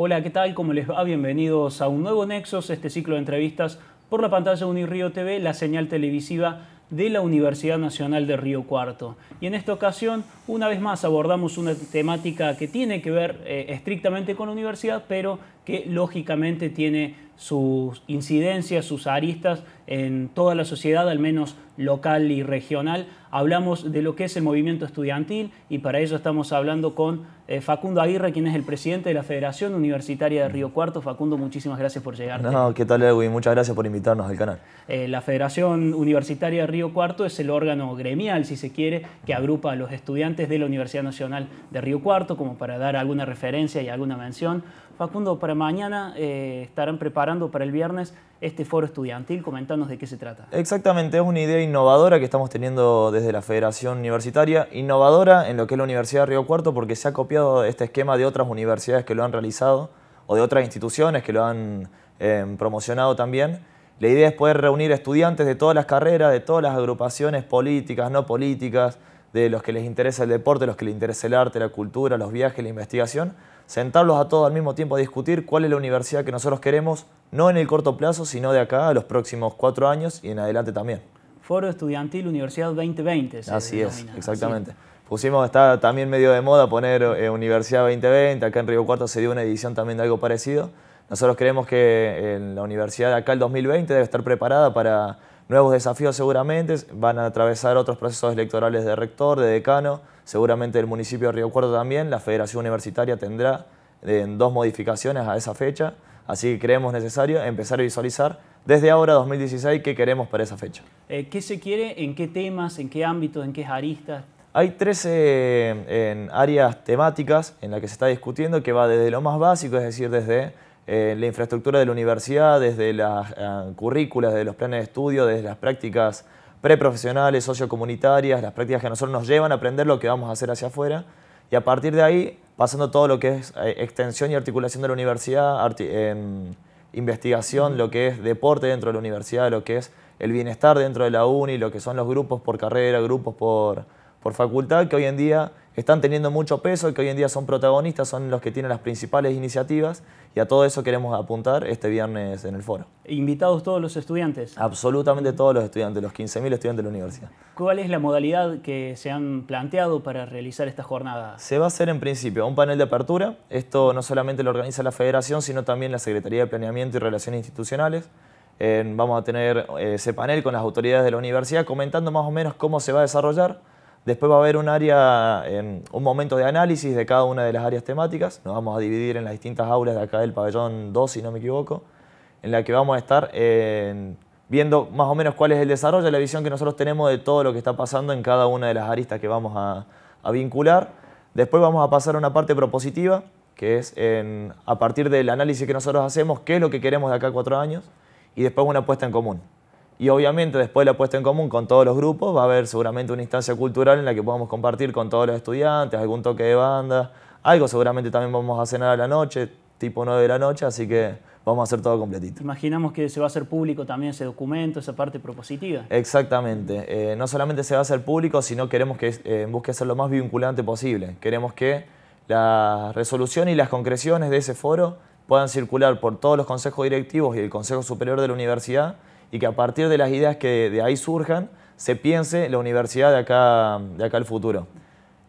Hola, ¿qué tal? ¿Cómo les va? Bienvenidos a un nuevo Nexos, este ciclo de entrevistas por la pantalla de Unirío TV, la señal televisiva de la Universidad Nacional de Río Cuarto. Y en esta ocasión, una vez más, abordamos una temática que tiene que ver eh, estrictamente con la universidad, pero que lógicamente tiene sus incidencias, sus aristas en toda la sociedad, al menos local y regional. Hablamos de lo que es el movimiento estudiantil y para ello estamos hablando con eh, Facundo Aguirre, quien es el presidente de la Federación Universitaria de Río mm. Cuarto. Facundo, muchísimas gracias por llegar. No, ¿qué tal, Edwin? Muchas gracias por invitarnos al canal. Eh, la Federación Universitaria de Río Cuarto es el órgano gremial, si se quiere, que agrupa a los estudiantes de la Universidad Nacional de Río Cuarto, como para dar alguna referencia y alguna mención. Facundo, para mañana eh, estarán preparando para el viernes este foro estudiantil. Comentanos de qué se trata. Exactamente, es una idea innovadora que estamos teniendo desde la Federación Universitaria, innovadora en lo que es la Universidad de Río Cuarto porque se ha copiado este esquema de otras universidades que lo han realizado o de otras instituciones que lo han em, promocionado también. La idea es poder reunir estudiantes de todas las carreras, de todas las agrupaciones políticas, no políticas, de los que les interesa el deporte, los que les interesa el arte, la cultura, los viajes, la investigación, sentarlos a todos al mismo tiempo a discutir cuál es la universidad que nosotros queremos, no en el corto plazo, sino de acá a los próximos cuatro años y en adelante también. Foro Estudiantil Universidad 2020. Así es, exactamente. Pusimos, está también medio de moda poner eh, Universidad 2020, acá en Río Cuarto se dio una edición también de algo parecido. Nosotros creemos que eh, la universidad de acá el 2020 debe estar preparada para nuevos desafíos seguramente, van a atravesar otros procesos electorales de rector, de decano, seguramente el municipio de Río Cuarto también, la Federación Universitaria tendrá eh, dos modificaciones a esa fecha, así que creemos necesario empezar a visualizar desde ahora 2016 qué queremos para esa fecha. Eh, ¿Qué se quiere? ¿En qué temas? ¿En qué ámbitos? ¿En qué aristas? Hay 13 eh, áreas temáticas en las que se está discutiendo que va desde lo más básico, es decir, desde la infraestructura de la universidad, desde las currículas, desde los planes de estudio, desde las prácticas preprofesionales, sociocomunitarias, las prácticas que nosotros nos llevan a aprender lo que vamos a hacer hacia afuera. Y a partir de ahí, pasando todo lo que es eh, extensión y articulación de la universidad, em, investigación, lo que es deporte dentro de la universidad, lo que es el bienestar dentro de la UNI, lo que son los grupos por carrera, grupos por, por facultad que hoy en día están teniendo mucho peso, que hoy en día son protagonistas, son los que tienen las principales iniciativas y a todo eso queremos apuntar este viernes en el foro. ¿Invitados todos los estudiantes? Absolutamente todos los estudiantes, los 15.000 estudiantes de la universidad. ¿Cuál es la modalidad que se han planteado para realizar esta jornada? Se va a hacer en principio un panel de apertura, esto no solamente lo organiza la federación, sino también la Secretaría de Planeamiento y Relaciones Institucionales. vamos a tener eh, ese panel con las autoridades de la universidad comentando más o menos cómo se va a desarrollar Después va a haber un área, em, un momento de análisis de cada una de las áreas temáticas. Nos vamos a dividir en las distintas aulas de acá del pabellón 2, si no me equivoco, en la que vamos a estar em, viendo más o menos cuál es el desarrollo, la visión que nosotros tenemos de todo lo que está pasando en cada una de las aristas que vamos a, vincular. Después vamos a pasar a una parte propositiva, que es em, a partir del análisis que nosotros hacemos, qué es lo que queremos de acá a cuatro años, y después una apuesta en común. Y obviamente después la puesta en común con todos los grupos va a haber seguramente una instancia cultural en la que podamos compartir con todos los estudiantes, algún toque de banda, algo seguramente también vamos a cenar a la noche, tipo 9 de la noche, así que vamos a hacer todo completito. Imaginamos que se va a hacer público también ese documento, esa parte propositiva. Exactamente, eh, no solamente se va a hacer público, sino queremos que eh, busque ser lo más vinculante posible. Queremos que la resolución y las concreciones de ese foro puedan circular por todos los consejos directivos y el Consejo Superior de la Universidad y que a partir de las ideas que de ahí surjan se piense la universidad de acá, de al futuro.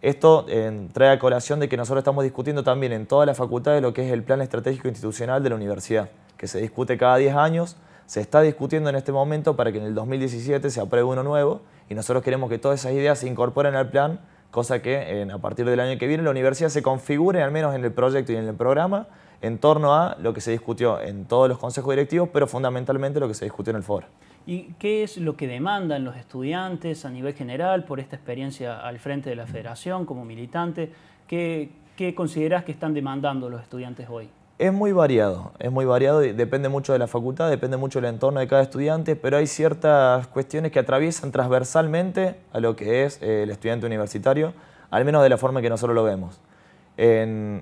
Esto trae a colación de que nosotros estamos discutiendo también en todas las facultades lo que es el plan estratégico institucional de la universidad, que se discute cada 10 años, se está discutiendo en este momento para que en el 2017 se apruebe uno nuevo y nosotros queremos que todas esas ideas se incorporen al plan, cosa que a partir del año que viene la universidad se configure al menos en el proyecto y en el programa en torno a lo que se discutió en todos los consejos directivos, pero fundamentalmente lo que se discutió en el foro. ¿Y qué es lo que demandan los estudiantes a nivel general por esta experiencia al frente de la federación como militante? ¿Qué, qué consideras que están demandando los estudiantes hoy? Es muy variado, es muy variado, depende mucho de la facultad, depende mucho del entorno de cada estudiante, pero hay ciertas cuestiones que atraviesan transversalmente a lo que es eh, el estudiante universitario, al menos de la forma en que nosotros lo vemos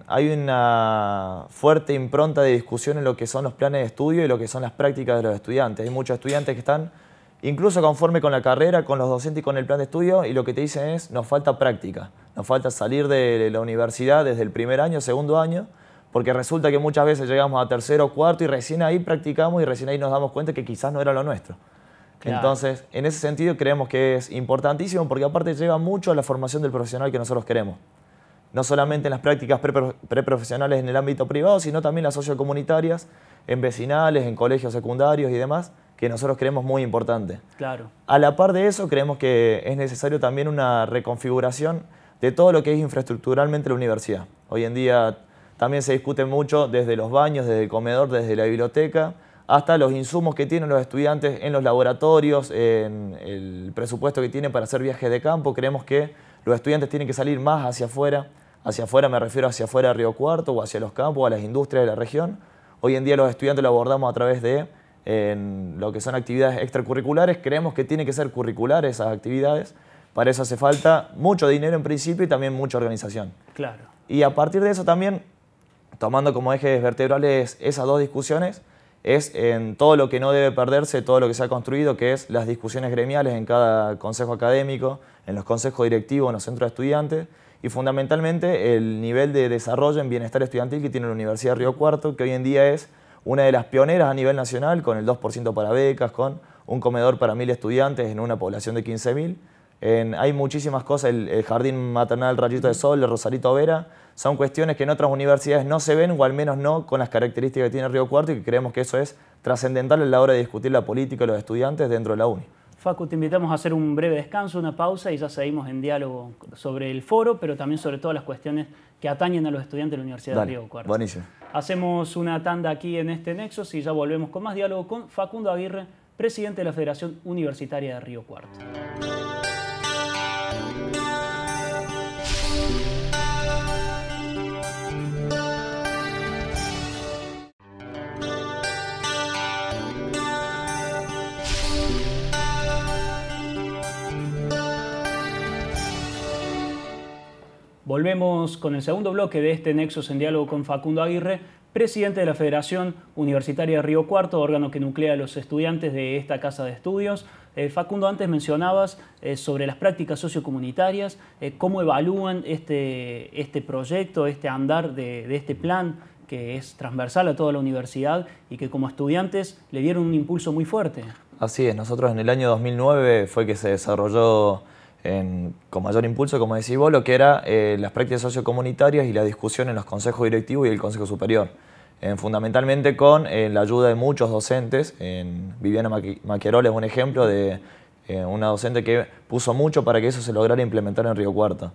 hay una fuerte impronta de discusión en lo que son los planes de estudio y lo que son las prácticas de los estudiantes. Hay muchos estudiantes que están incluso conforme con la carrera, con los docentes y con el plan de estudio, y lo que te dicen es, nos falta práctica, nos falta salir de la universidad desde el primer año, segundo año, porque resulta que muchas veces llegamos a tercero, cuarto, y recién ahí practicamos y recién ahí nos damos cuenta que quizás no era lo nuestro. Entonces, en ese sentido creemos que es importantísimo porque aparte lleva mucho a la formación del profesional que nosotros queremos no solamente en las prácticas preprofesionales en el ámbito privado, sino también las sociocomunitarias, en vecinales, en colegios secundarios y demás, que nosotros creemos muy importante. Claro. A la par de eso, creemos que es necesario también una reconfiguración de todo lo que es infraestructuralmente la universidad. Hoy en día también se discute mucho desde los baños, desde el comedor, desde la biblioteca, hasta los insumos que tienen los estudiantes en los laboratorios, en el presupuesto que tienen para hacer viajes de campo. Creemos que los estudiantes tienen que salir más hacia afuera Hacia afuera me refiero hacia afuera de Río Cuarto o hacia los campos, a las industrias de la región. Hoy en día los estudiantes lo abordamos a través de lo que son actividades extracurriculares. Creemos que tiene que ser curriculares esas actividades. Para eso hace falta mucho dinero en principio y también mucha organización. Claro. Y a partir de eso también, tomando como ejes vertebrales esas dos discusiones, es en todo lo que no debe perderse, todo lo que se ha construido, que es las discusiones gremiales en cada consejo académico, en los consejos directivos, en los centros de estudiantes, y fundamentalmente el nivel de desarrollo en bienestar estudiantil que tiene la Universidad de Río Cuarto, que hoy en día es una de las pioneras a nivel nacional, con el 2% para becas, con un comedor para mil estudiantes en una población de 15.000. mil. hay muchísimas cosas, el, jardín maternal Rayito de Sol, el Rosarito Vera, son cuestiones que en otras universidades no se ven o al menos no con las características que tiene Río Cuarto y que creemos que eso es trascendental en la hora de discutir la política de los estudiantes dentro de la UNI. Facu, te invitamos a hacer un breve descanso, una pausa y ya seguimos en diálogo sobre el foro, pero también sobre todas las cuestiones que atañen a los estudiantes de la Universidad de Río Cuarto. Buenísimo. Hacemos una tanda aquí en este nexo y ya volvemos con más diálogo con Facundo Aguirre, presidente de la Federación Universitaria de Río Cuarto. Volvemos con el segundo bloque de este Nexos en diálogo con Facundo Aguirre, presidente de la Federación Universitaria de Río Cuarto, órgano que nuclea a los estudiantes de esta casa de estudios. Eh, Facundo, antes mencionabas eh, sobre las prácticas sociocomunitarias, eh, cómo evalúan este, este proyecto, este andar de este plan que es transversal a toda la universidad y que como estudiantes le dieron un impulso muy fuerte. Así es, nosotros en el año 2009 fue que se desarrolló con mayor impulso, como decís vos, lo que eran eh, las prácticas sociocomunitarias y la discusión en los consejos directivos y el consejo superior. Eh, fundamentalmente con eh, la ayuda de muchos docentes. Viviana Maqui es un ejemplo de una docente que puso mucho para que eso se lograra implementar en Río Cuarto.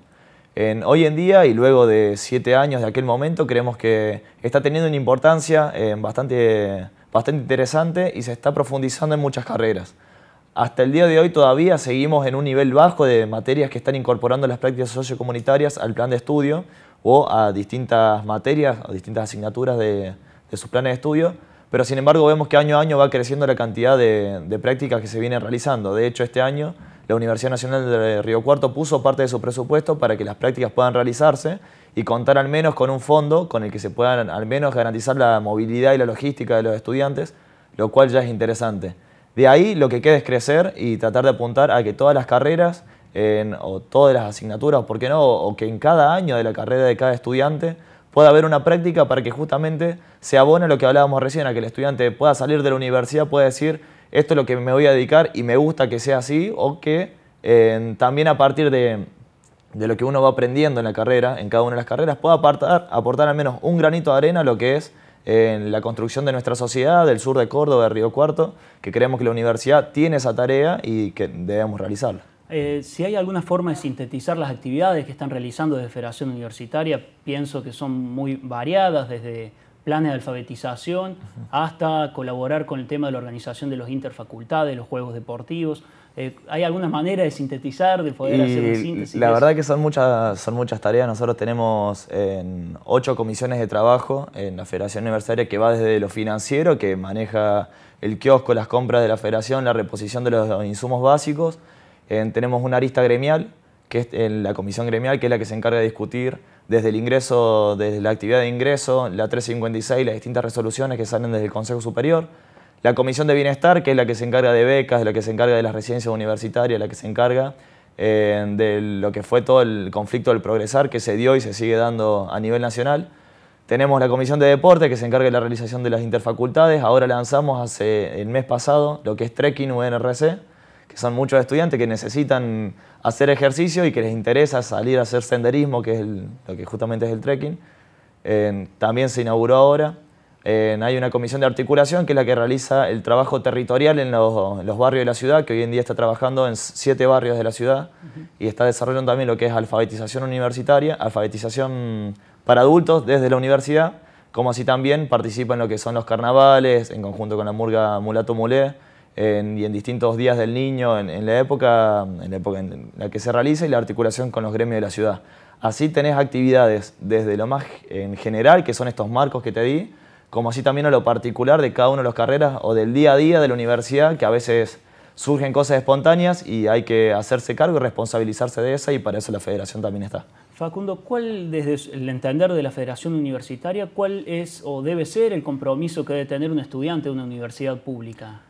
hoy en día y luego de siete años de aquel momento, creemos que está teniendo una importancia bastante, bastante interesante y se está profundizando en muchas carreras. Hasta el día de hoy todavía seguimos en un nivel bajo de materias que están incorporando las prácticas sociocomunitarias al plan de estudio o a distintas materias o distintas asignaturas de, sus planes de estudio, pero sin embargo vemos que año a año va creciendo la cantidad de, prácticas que se vienen realizando. De hecho, este año la Universidad Nacional de Río Cuarto puso parte de su presupuesto para que las prácticas puedan realizarse y contar al menos con un fondo con el que se puedan al menos garantizar la movilidad y la logística de los estudiantes, lo cual ya es interesante. De ahí lo que queda es crecer y tratar de apuntar a que todas las carreras en, o todas las asignaturas, ¿por qué no? O que en cada año de la carrera de cada estudiante pueda haber una práctica para que justamente se abone lo que hablábamos recién, a que el estudiante pueda salir de la universidad, pueda decir, esto es lo que me voy a dedicar y me gusta que sea así, o que también a partir de, de, lo que uno va aprendiendo en la carrera, en cada una de las carreras, pueda apartar, aportar al menos un granito de arena a lo que es en la construcción de nuestra sociedad del sur de Córdoba, de Río Cuarto, que creemos que la universidad tiene esa tarea y que debemos realizarla. Eh, si hay alguna forma de sintetizar las actividades que están realizando desde Federación Universitaria, pienso que son muy variadas, desde planes de alfabetización hasta colaborar con el tema de la organización de los interfacultades, los juegos deportivos. Eh, ¿Hay alguna manera de sintetizar, de poder hacer una síntesis? La verdad que son muchas, son muchas tareas. Nosotros tenemos ocho comisiones de trabajo en la Federación Universitaria que va desde lo financiero, que maneja el kiosco, las compras de la federación, la reposición de los insumos básicos. tenemos una arista gremial, que es la comisión gremial, que es la que se encarga de discutir desde el ingreso, desde la actividad de ingreso, la 356, y las distintas resoluciones que salen desde el Consejo Superior la Comisión de Bienestar, que es la que se encarga de becas, de la que se encarga de las residencias universitarias, la que se encarga eh, de lo que fue todo el conflicto del progresar que se dio y se sigue dando a nivel nacional. Tenemos la Comisión de Deporte, que se encarga de la realización de las interfacultades. Ahora lanzamos hace el mes pasado lo que es Trekking UNRC, que son muchos estudiantes que necesitan hacer ejercicio y que les interesa salir a hacer senderismo, que es lo que justamente es el trekking. Eh, también se inauguró ahora hay una comisión de articulación que es la que realiza el trabajo territorial en los, barrios de la ciudad, que hoy en día está trabajando en siete barrios de la ciudad y está desarrollando también lo que es alfabetización universitaria, alfabetización para adultos desde la universidad, como así también participa en lo que son los carnavales, en conjunto con la murga Mulato Mulé, y en distintos días del niño, en, la época, en la que se realiza y la articulación con los gremios de la ciudad. Así tenés actividades desde lo más en general, que son estos marcos que te di, como así también a lo particular de cada uno de las carreras o del día a día de la universidad, que a veces surgen cosas espontáneas y hay que hacerse cargo y responsabilizarse de esa y para eso la federación también está. Facundo, ¿cuál desde el entender de la federación universitaria, cuál es o debe ser el compromiso que debe tener un estudiante de una universidad pública?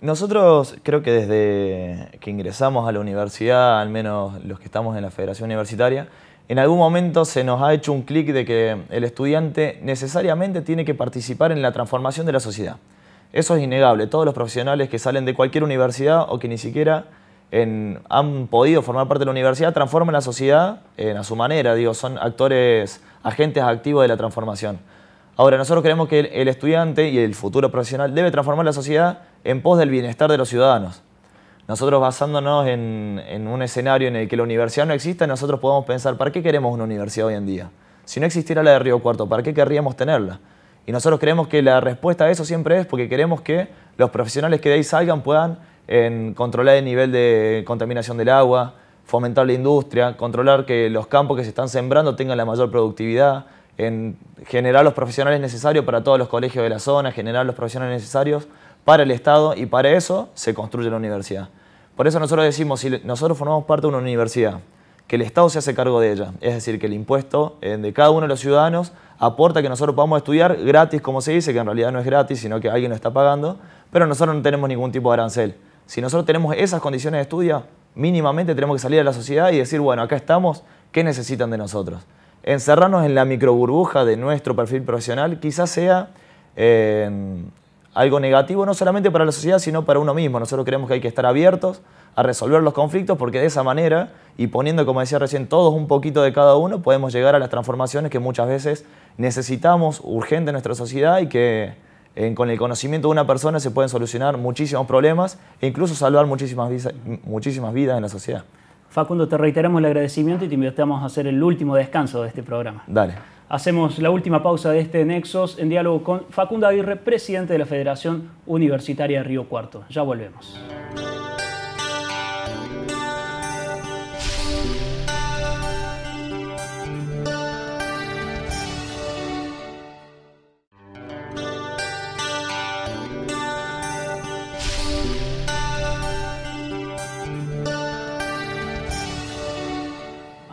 Nosotros creo que desde que ingresamos a la universidad, al menos los que estamos en la federación universitaria, en algún momento se nos ha hecho un clic de que el estudiante necesariamente tiene que participar en la transformación de la sociedad. Eso es innegable. Todos los profesionales que salen de cualquier universidad o que ni siquiera han podido formar parte de la universidad transforman la sociedad a su manera. Digo, son actores, agentes activos de la transformación. Ahora, nosotros creemos que el estudiante y el futuro profesional debe transformar la sociedad en pos del bienestar de los ciudadanos. Nosotros basándonos en, un escenario en el que la universidad no existe, nosotros podemos pensar, ¿para qué queremos una universidad hoy en día? Si no existiera la de Río Cuarto, ¿para qué querríamos tenerla? Y nosotros creemos que la respuesta a eso siempre es porque queremos que los profesionales que de ahí salgan puedan controlar el nivel de contaminación del agua, fomentar la industria, controlar que los campos que se están sembrando tengan la mayor productividad, en generar los profesionales necesarios para todos los colegios de la zona, generar los profesionales necesarios para el Estado y para eso se construye la universidad. Por eso nosotros decimos, si nosotros formamos parte de una universidad, que el Estado se hace cargo de ella, es decir, que el impuesto eh, de cada uno de los ciudadanos aporta que nosotros podamos estudiar gratis, como se dice, que en realidad no es gratis, sino que alguien lo está pagando, pero nosotros no tenemos ningún tipo de arancel. Si nosotros tenemos esas condiciones de estudio, mínimamente tenemos que salir a la sociedad y decir, bueno, acá estamos, ¿qué necesitan de nosotros? Encerrarnos en la microburbuja de nuestro perfil profesional quizás sea eh, algo negativo, no solamente para la sociedad, sino para uno mismo. Nosotros creemos que hay que estar abiertos a resolver los conflictos porque de esa manera, y poniendo, como decía recién, todos un poquito de cada uno, podemos llegar a las transformaciones que muchas veces necesitamos urgente en nuestra sociedad y que eh, con el conocimiento de una persona se pueden solucionar muchísimos problemas e incluso salvar muchísimas, muchísimas vidas en la sociedad. Facundo, te reiteramos el agradecimiento y te invitamos a hacer el último descanso de este programa. Dale. Hacemos la última pausa de este Nexos en diálogo con Facundo Aguirre, presidente de la Federación Universitaria de Río Cuarto. Ya volvemos.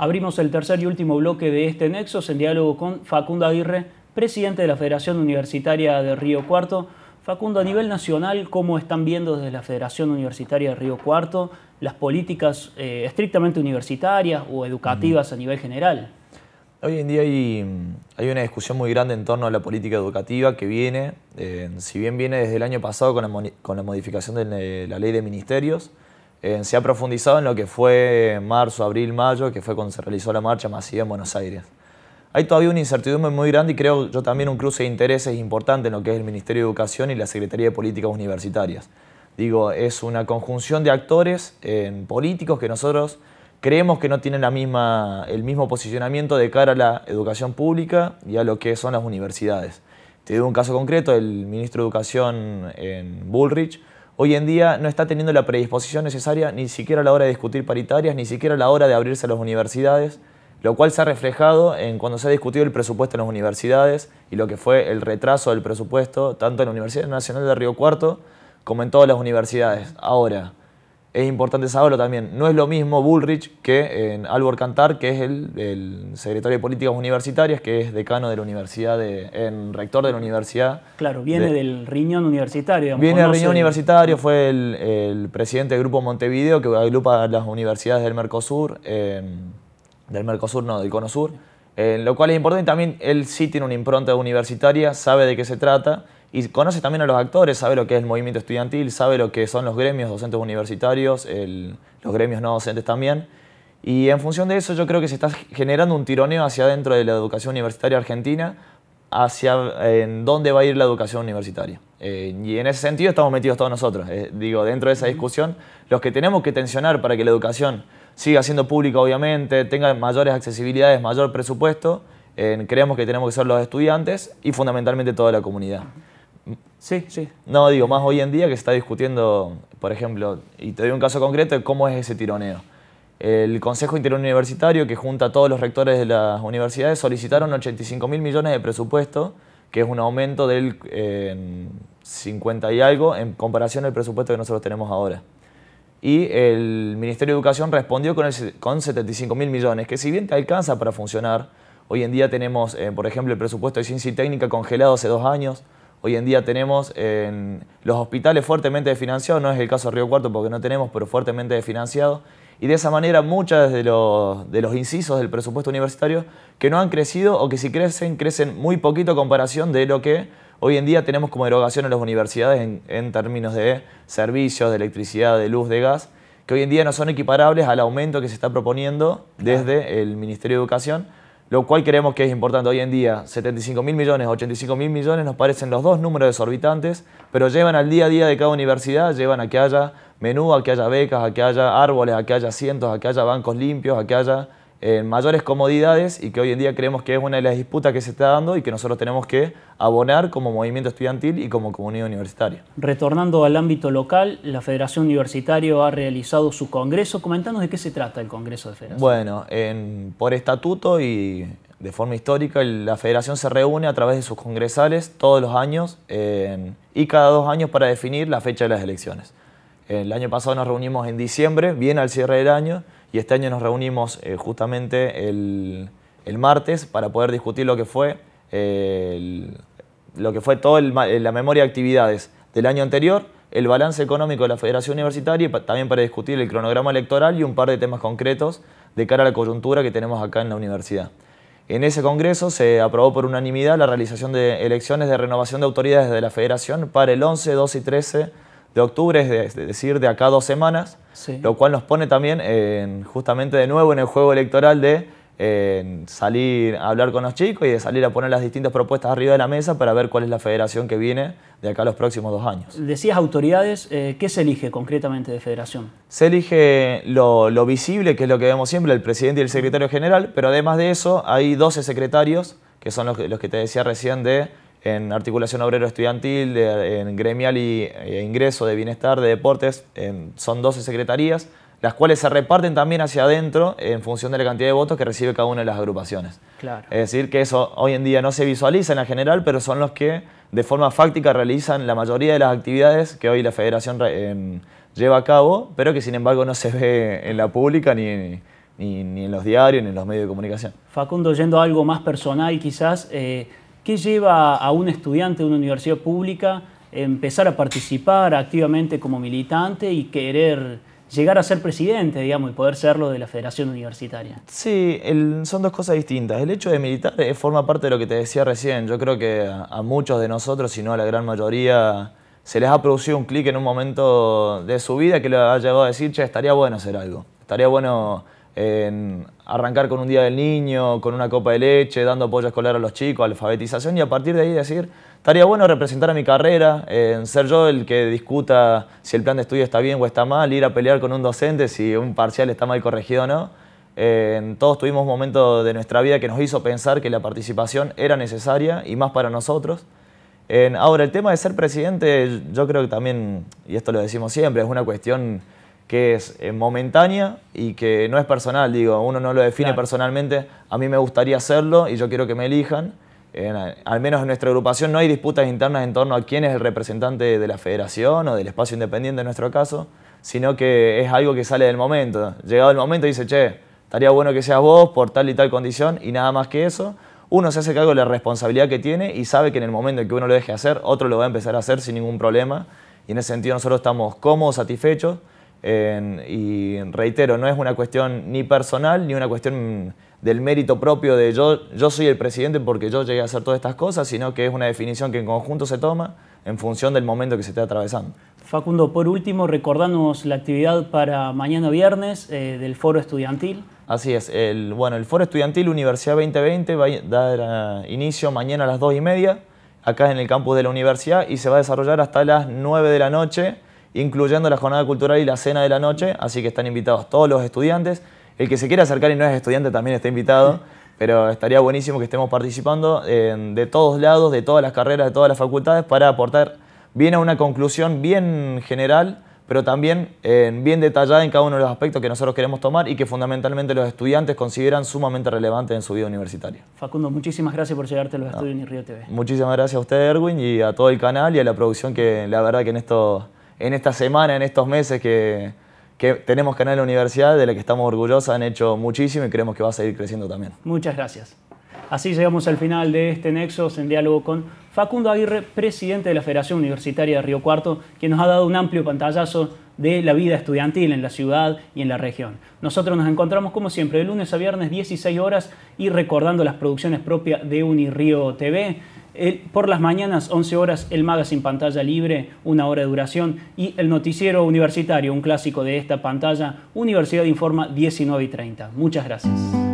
Abrimos el tercer y último bloque de este Nexos en diálogo con Facundo Aguirre, presidente de la Federación Universitaria de Río Cuarto. Facundo, a nivel nacional, ¿cómo están viendo desde la Federación Universitaria de Río Cuarto las políticas eh, estrictamente universitarias o educativas a nivel general? Hoy en día hay, hay, una discusión muy grande en torno a la política educativa que viene, eh, si bien viene desde el año pasado con la, con la modificación de eh, la ley de ministerios, eh, se ha profundizado en lo que fue marzo, abril, mayo, que fue cuando se realizó la marcha masiva en Buenos Aires. Hay todavía una incertidumbre muy grande y creo yo también un cruce de intereses importante en lo que es el Ministerio de Educación y la Secretaría de Políticas Universitarias. Digo, es una conjunción de actores eh, políticos que nosotros creemos que no tienen el mismo posicionamiento de cara a la educación pública y a lo que son las universidades. Te digo un caso concreto, el ministro de Educación en Bullrich hoy en día no está teniendo la predisposición necesaria ni siquiera a la hora de discutir paritarias, ni siquiera a la hora de abrirse a las universidades, lo cual se ha reflejado en cuando se ha discutido el presupuesto en las universidades y lo que fue el retraso del presupuesto tanto en la Universidad Nacional de Río Cuarto como en todas las universidades. Ahora, es importante saberlo también. No es lo mismo Bullrich que eh, en Albor Cantar, que es el, secretario de Políticas Universitarias, que es decano de la universidad, en rector de la universidad. Claro, viene del riñón universitario. viene del riñón universitario, fue el, presidente del Grupo Montevideo, que agrupa las universidades del Mercosur, em, del Mercosur no, del Cono Sur, lo cual es importante. También él sí tiene una impronta universitaria, sabe de qué se trata y conoce también a los actores, sabe lo que es el movimiento estudiantil, sabe lo que son los gremios docentes universitarios, los gremios no docentes también. Y en función de eso yo creo que se está generando un tironeo hacia dentro de la educación universitaria argentina, hacia en dónde va a ir la educación universitaria. Eh, y en ese sentido estamos metidos todos nosotros. Eh, digo, dentro de esa discusión, los que tenemos que tensionar para que la educación siga siendo pública, obviamente, tenga mayores accesibilidades, mayor presupuesto, creemos que tenemos que ser los estudiantes y fundamentalmente toda la comunidad. Sí, sí. No, digo, más hoy en día que se está discutiendo, por ejemplo, y te doy un caso concreto cómo es ese tironeo. El Consejo Interuniversitario, que junta a todos los rectores de las universidades, solicitaron 85 mil millones de presupuesto, que es un aumento del 50 y algo en comparación al presupuesto que nosotros tenemos ahora. Y el Ministerio de Educación respondió con, con 75 mil millones, que si bien te alcanza para funcionar, hoy en día tenemos, eh, por ejemplo, el presupuesto de ciencia y técnica congelado hace dos años, Hoy en día tenemos en los hospitales fuertemente financiados, no es el caso de Río Cuarto porque no tenemos, pero fuertemente desfinanciados. Y de esa manera muchos de los, incisos del presupuesto universitario que no han crecido o que si crecen, crecen muy poquito en comparación de lo que hoy en día tenemos como erogación en las universidades en términos de servicios, de electricidad, de luz, de gas, que hoy en día no son equiparables al aumento que se está proponiendo desde el Ministerio de Educación lo cual creemos que es importante hoy en día. 75 mil millones, 85 mil millones nos parecen los dos números desorbitantes, pero llevan al día a día de cada universidad, llevan a que haya menú, a que haya becas, a que haya árboles, a que haya asientos, a que haya bancos limpios, a que haya en mayores comodidades y que hoy en día creemos que es una de las disputas que se está dando y que nosotros tenemos que abonar como movimiento estudiantil y como comunidad universitaria. Retornando al ámbito local, la Federación Universitaria ha realizado su congreso. Comentanos de qué se trata el Congreso de Federación. Bueno, por estatuto y de forma histórica, la Federación se reúne a través de sus congresales todos los años y cada dos años para definir la fecha de las elecciones. El año pasado nos reunimos en diciembre, bien al cierre del año, y este año nos reunimos eh, justamente el, martes para poder discutir lo que fue, lo que fue toda eh, la memoria de actividades del año anterior, el balance económico de la Federación Universitaria y también para discutir el cronograma electoral y un par de temas concretos de cara a la coyuntura que tenemos acá en la universidad. En ese congreso se aprobó por unanimidad la realización de elecciones de renovación de autoridades de la Federación para el 11, 12 y 13 de octubre, es decir, de acá dos semanas, lo cual nos pone también justamente de nuevo en el juego electoral de salir a hablar con los chicos y de salir a poner las distintas propuestas arriba de la mesa para ver cuál es la federación que viene de acá los próximos dos años. Decías autoridades, eh, ¿qué se elige concretamente de federación? Se elige lo, visible, que es lo que vemos siempre, el presidente y el secretario general, pero además de eso hay 12 secretarios, que son los, los que te decía recién de en articulación obrero-estudiantil, en gremial y e ingreso de bienestar, de deportes, en, son 12 secretarías, las cuales se reparten también hacia adentro en función de la cantidad de votos que recibe cada una de las agrupaciones. Claro. Es decir, que eso hoy en día no se visualiza en la general, pero son los que de forma fáctica realizan la mayoría de las actividades que hoy la federación lleva a cabo, pero que sin embargo no se ve en la pública ni, ni, en los diarios ni en los medios de comunicación. Facundo, yendo a algo más personal quizás, eh, ¿Qué lleva a un estudiante de una universidad pública empezar a participar activamente como militante y querer llegar a ser presidente, digamos, y poder serlo de la Federación Universitaria? Sí, son dos cosas distintas. El hecho de militar eh, forma parte de lo que te decía recién. Yo creo que a, muchos de nosotros, si no a la gran mayoría, se les ha producido un clic en un momento de su vida que le ha llegado a decir, che, estaría bueno hacer algo. Estaría bueno en arrancar con un día del niño, con una copa de leche, dando apoyo escolar a los chicos, alfabetización y a partir de ahí decir, estaría bueno representar a mi carrera, en ser yo el que discuta si el plan de estudio está bien o está mal, ir a pelear con un docente si un parcial está mal corregido o no. todos tuvimos un momento de nuestra vida que nos hizo pensar que la participación era necesaria y más para nosotros. ahora, el tema de ser presidente, yo creo que también, y esto lo decimos siempre, es una cuestión que es eh, momentánea y que no es personal, digo, uno no lo define personalmente, a mí me gustaría hacerlo y yo quiero que me elijan. al menos en nuestra agrupación no hay disputas internas en torno a quién es el representante de la federación o del espacio independiente en nuestro caso, sino que es algo que sale del momento. Llegado el momento dice, che, estaría bueno que seas vos por tal y tal condición y nada más que eso. Uno se hace cargo de la responsabilidad que tiene y sabe que en el momento en que uno lo deje hacer, otro lo va a empezar a hacer sin ningún problema. Y en ese sentido nosotros estamos cómodos, satisfechos y reitero, no es una cuestión ni personal ni una cuestión del mérito propio de yo, yo soy el presidente porque yo llegué a hacer todas estas cosas, sino que es una definición que en conjunto se toma en función del momento que se esté atravesando. Facundo, por último, recordanos la actividad para mañana viernes eh, del foro estudiantil. Así es, el, bueno, el foro estudiantil Universidad 2020 va a dar eh, inicio mañana a las 2 y media, acá en el campus de la universidad, y se va a desarrollar hasta las 9 de la noche incluyendo la jornada cultural y la cena de la noche, así que están invitados todos los estudiantes. El que se quiera acercar y no es estudiante también está invitado, pero estaría buenísimo que estemos participando de todos lados, de todas las carreras, de todas las facultades, para aportar bien a una conclusión bien general, pero también bien detallada en cada uno de los aspectos que nosotros queremos tomar y que fundamentalmente los estudiantes consideran sumamente relevantes en su vida universitaria. Facundo, muchísimas gracias por llegarte a los estudios en Río TV. Muchísimas gracias a usted, Erwin, y a todo el canal y a la producción que la verdad que en esto en esta semana, en estos meses que, que tenemos Canal de la Universidad, de la que estamos orgullosos, han hecho muchísimo y creemos que va a seguir creciendo también. Muchas gracias. Así llegamos al final de este Nexos en diálogo con Facundo Aguirre, presidente de la Federación Universitaria de Río Cuarto, que nos ha dado un amplio pantallazo de la vida estudiantil en la ciudad y en la región. Nosotros nos encontramos como siempre de lunes a viernes 16 horas y recordando las producciones propias de Unirío TV por las mañanas, 11 horas, el magazine pantalla libre, una hora de duración, y el noticiero universitario, un clásico de esta pantalla, Universidad Informa, 19 y 30. Muchas gracias.